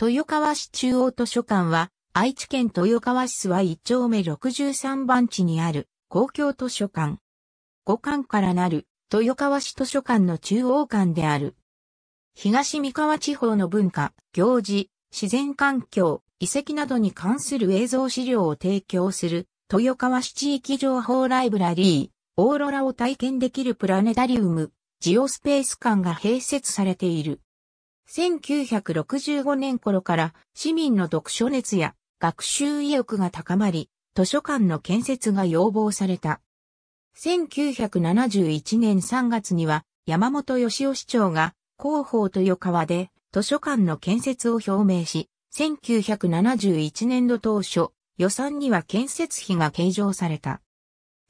豊川市中央図書館は、愛知県豊川市諏訪1丁目63番地にある公共図書館。5館からなる豊川市図書館の中央館である。東三河地方の文化、行事、自然環境、遺跡などに関する映像資料を提供する豊川市地域情報ライブラリー、オーロラを体験できるプラネタリウム、ジオスペース館が併設されている。1965年頃から市民の読書熱や学習意欲が高まり、図書館の建設が要望された。1971年3月には山本義雄市長が広報豊川で図書館の建設を表明し、1971年度当初、予算には建設費が計上された。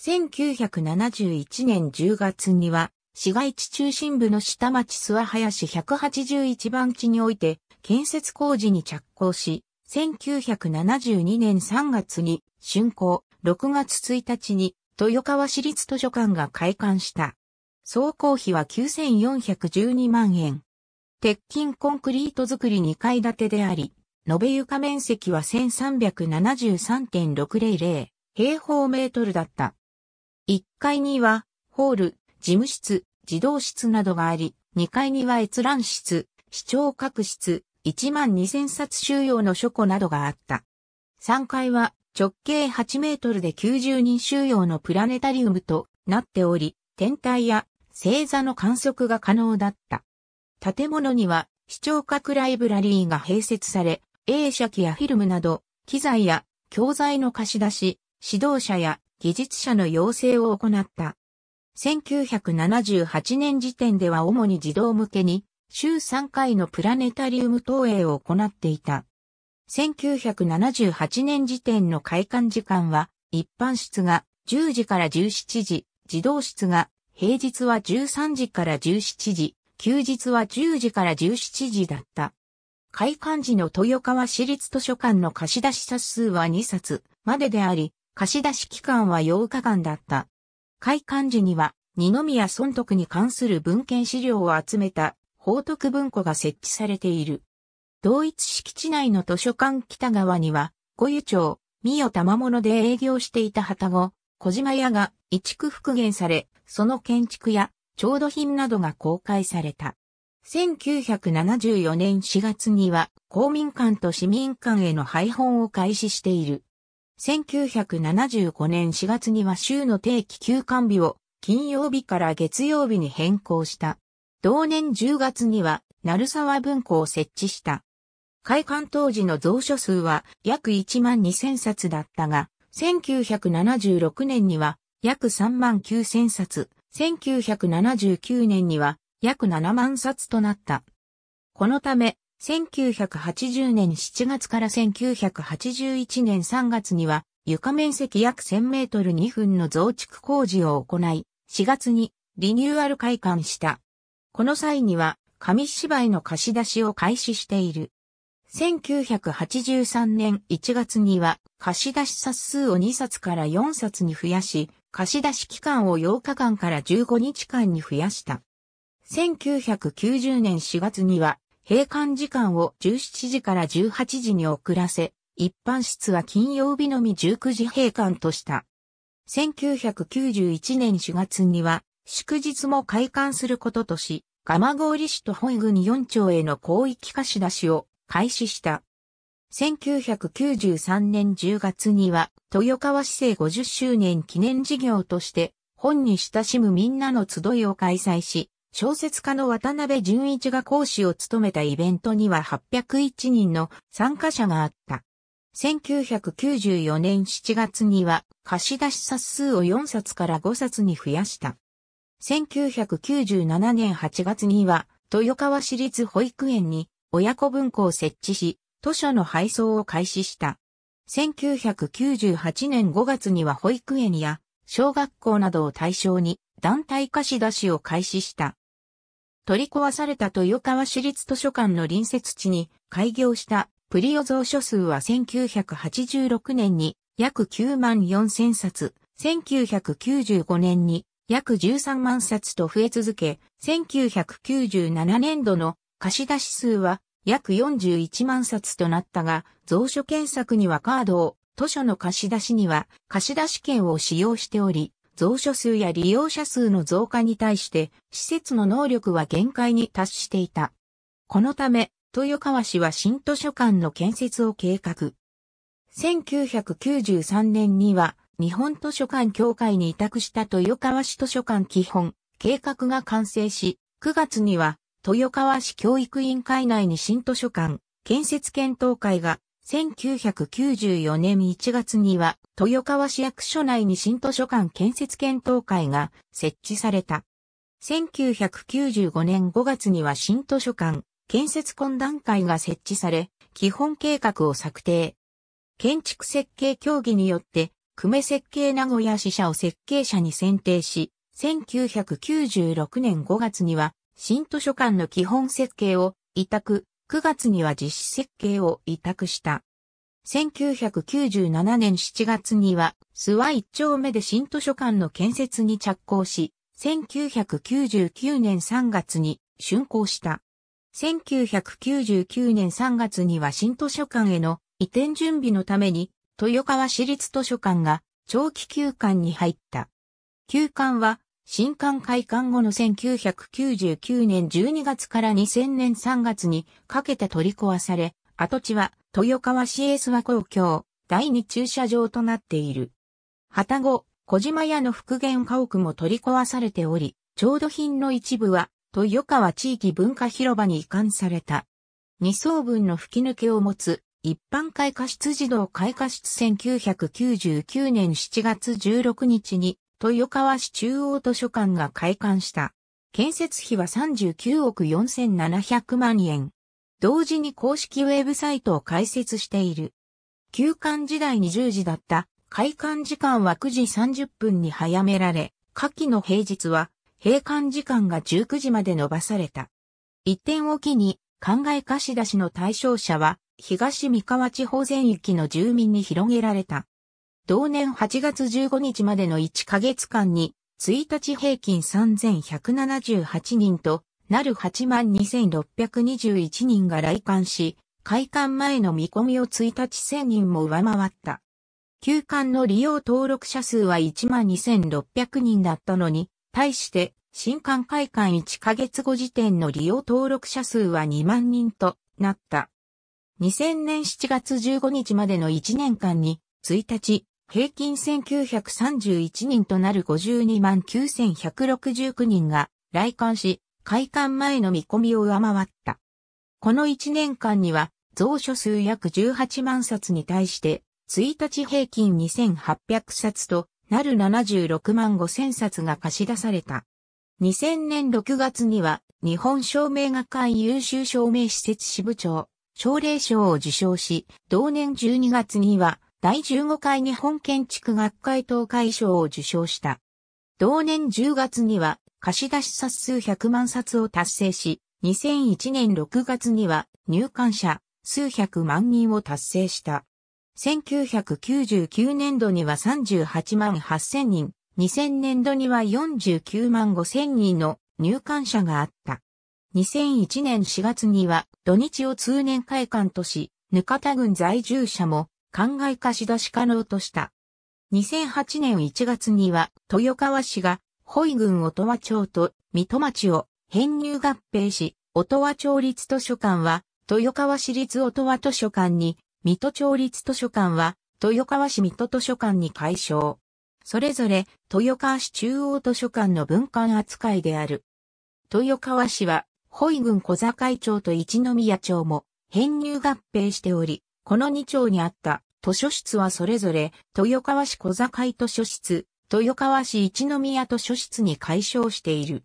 1971年10月には市街地中心部の下町諏訪林181番地において建設工事に着工し、1972年3月に竣工、6月1日に豊川市立図書館が開館した。総工費は9412万円。鉄筋コンクリート作り2階建てであり、延べ床面積は1373.600平方メートルだった。1階には、ホール、事務室、児童室などがあり、2階には閲覧室、視聴覚室、1万2000冊収容の書庫などがあった。3階は直径8メートルで90人収容のプラネタリウムとなっており、天体や星座の観測が可能だった。建物には視聴覚ライブラリーが併設され、映写機やフィルムなど、機材や教材の貸し出し、指導者や技術者の養成を行った。1978年時点では主に児童向けに週3回のプラネタリウム投影を行っていた。1978年時点の開館時間は一般室が10時から17時、児童室が平日は13時から17時、休日は10時から17時だった。開館時の豊川市立図書館の貸し出し冊数は2冊までであり、貸し出し期間は8日間だった。開館時には、二宮尊徳に関する文献資料を集めた、報徳文庫が設置されている。同一敷地内の図書館北側には、五湯町、三代玉物で営業していた旗子、小島屋が移築復元され、その建築や調度品などが公開された。1974年4月には公民館と市民館への配本を開始している。1975年4月には週の定期休館日を金曜日から月曜日に変更した。同年10月には、鳴沢文庫を設置した。開館当時の蔵書数は約1万2000冊だったが、1976年には約3万9000冊、1979年には約7万冊となった。このため、1980年7月から1981年3月には床面積約1000メートル2分の増築工事を行い、4月にリニューアル開館した。この際には紙芝居の貸し出しを開始している。1983年1月には貸し出し冊数を2冊から4冊に増やし、貸し出し期間を8日間から15日間に増やした。1990年4月には閉館時間を17時から18時に遅らせ、一般室は金曜日のみ19時閉館とした。1991年4月には、祝日も開館することとし、蒲郡市と本郡4町への広域貸し出しを開始した。1993年10月には、豊川市政50周年記念事業として、本に親しむみんなの集いを開催し、小説家の渡辺淳一が講師を務めたイベントには801人の参加者があった。1994年7月には貸し出し冊数を4冊から5冊に増やした。1997年8月には豊川市立保育園に親子文庫を設置し、図書の配送を開始した。1998年5月には保育園や小学校などを対象に団体貸し出しを開始した。取り壊された豊川市立図書館の隣接地に開業したプリオ蔵書数は1986年に約9万4000冊、1995年に約13万冊と増え続け、1997年度の貸出数は約41万冊となったが、蔵書検索にはカードを、図書の貸し出しには貸し出し券を使用しており、蔵書数や利用者数の増加に対して、施設の能力は限界に達していた。このため、豊川市は新図書館の建設を計画。1993年には、日本図書館協会に委託した豊川市図書館基本、計画が完成し、9月には、豊川市教育委員会内に新図書館、建設検討会が1994年1月には、豊川市役所内に新図書館建設検討会が設置された。1995年5月には新図書館建設懇談会が設置され、基本計画を策定。建築設計協議によって、久米設計名古屋支社を設計者に選定し、1996年5月には、新図書館の基本設計を委託、9月には実施設計を委託した。1997年7月には、諏訪一丁目で新図書館の建設に着工し、1999年3月に竣工した。1999年3月には新図書館への移転準備のために、豊川市立図書館が長期休館に入った。休館は新館開館後の1999年12月から2000年3月にかけて取り壊され、跡地は豊川市営諏訪公共第二駐車場となっている。旗後、小島屋の復元家屋も取り壊されており、調度品の一部は豊川地域文化広場に移管された。二層分の吹き抜けを持つ一般開花室児童開花室1999年7月16日に豊川市中央図書館が開館した。建設費は39億4700万円。同時に公式ウェブサイトを開設している。休館時代に10時だった開館時間は9時30分に早められ、夏季の平日は閉館時間が19時まで延ばされた。一点を機に、考え貸し出しの対象者は、東三河地方全域の住民に広げられた。同年8月15日までの1ヶ月間に、1日平均3178人となる82,621人が来館し、開館前の見込みを1日1000人も上回った。休館の利用登録者数は12,600人だったのに、対して、新館開館1ヶ月後時点の利用登録者数は2万人となった。2000年7月15日までの1年間に、1日、平均1931人となる52万9169人が来館し、開館前の見込みを上回った。この1年間には、蔵書数約18万冊に対して、1日平均2800冊となる76万5000冊が貸し出された。2000年6月には、日本照明学会優秀照明施設支部長、奨励賞を受賞し、同年12月には、第15回日本建築学会東海賞を受賞した。同年10月には貸し出し冊数100万冊を達成し、2001年6月には入館者数百万人を達成した。1999年度には38万8000人、2000年度には49万5000人の入館者があった。2001年4月には土日を通年会館とし、ぬかた郡在住者も考え貸し出し可能とした。2008年1月には、豊川市が、保育郡音羽町と水戸町を編入合併し、音羽町立図書館は、豊川市立音羽図書館に、水戸町立図書館は、豊川市水戸図書館に改称。それぞれ、豊川市中央図書館の文館扱いである。豊川市は、保育郡小坂井町と一宮町も、編入合併しており、この2丁にあった図書室はそれぞれ、豊川市小坂井図書室、豊川市一宮図書室に改称している。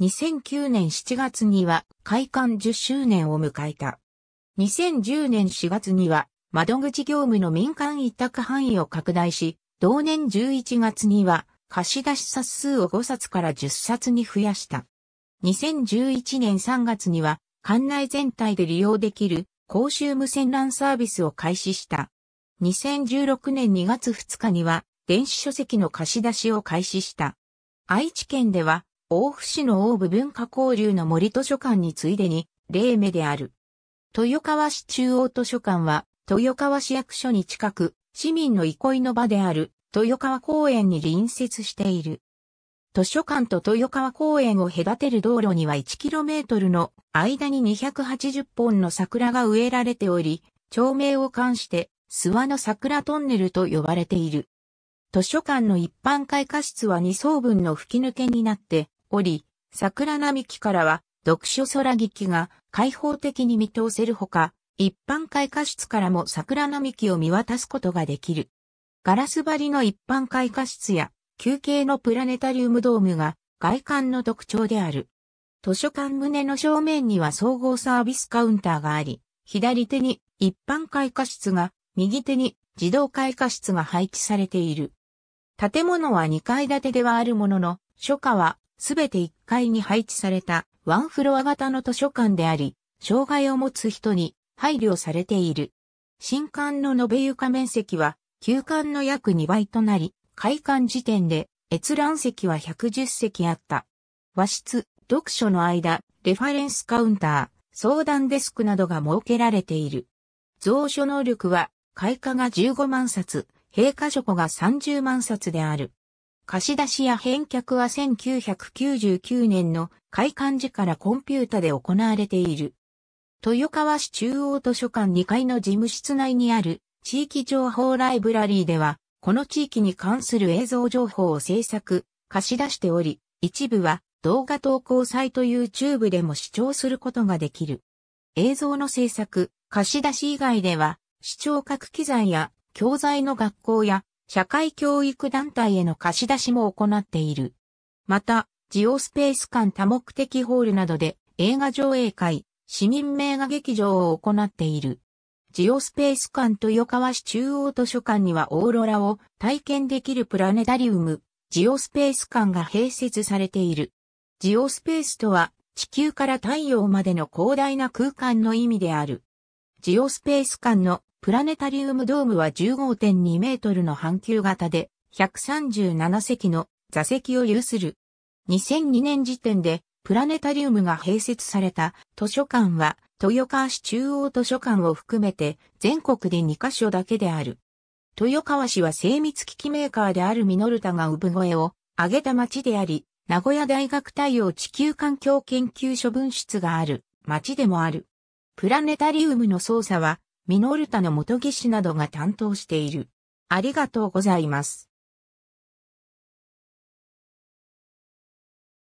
2009年7月には開館10周年を迎えた。2010年4月には窓口業務の民間委託範囲を拡大し、同年11月には貸し出し冊数を5冊から10冊に増やした。2011年3月には館内全体で利用できる公衆無線 LAN サービスを開始した。2016年2月2日には電子書籍の貸し出しを開始した。愛知県では大府市の大部文化交流の森図書館についでに例目である。豊川市中央図書館は豊川市役所に近く市民の憩いの場である豊川公園に隣接している。図書館と豊川公園を隔てる道路には 1km の間に280本の桜が植えられており、町名を冠して諏訪の桜トンネルと呼ばれている。図書館の一般開花室は2層分の吹き抜けになっており、桜並木からは読書空きが開放的に見通せるほか、一般開花室からも桜並木を見渡すことができる。ガラス張りの一般開花室や球形のプラネタリウムドームが外観の特徴である。図書館棟の正面には総合サービスカウンターがあり、左手に一般開花室が、右手に自動開花室が配置されている。建物は2階建てではあるものの、初夏はすべて1階に配置されたワンフロア型の図書館であり、障害を持つ人に配慮されている。新館の延べ床面積は、旧館の約2倍となり、開館時点で閲覧席は110席あった。和室、読書の間、レファレンスカウンター、相談デスクなどが設けられている。蔵書能力は、開花が15万冊、閉花書庫が30万冊である。貸し出しや返却は1999年の開館時からコンピュータで行われている。豊川市中央図書館2階の事務室内にある地域情報ライブラリーではこの地域に関する映像情報を制作、貸し出しており、一部は動画投稿サイト YouTube でも視聴することができる。映像の制作、貸し出し以外では、視聴覚機材や教材の学校や社会教育団体への貸し出しも行っている。また、ジオスペース間多目的ホールなどで映画上映会、市民名画劇場を行っている。ジオスペース館豊川市中央図書館にはオーロラを体験できるプラネタリウム、ジオスペース館が併設されている。ジオスペースとは地球から太陽までの広大な空間の意味である。ジオスペース館のプラネタリウムドームは15.2メートルの半球型で137席の座席を有する。2002年時点でプラネタリウムが併設された図書館は豊川市中央図書館を含めて全国で2カ所だけである。豊川市は精密機器メーカーであるミノルタが産声を上げた町であり、名古屋大学太陽地球環境研究所分室がある町でもある。プラネタリウムの操作はミノルタの元技師などが担当している。ありがとうございます。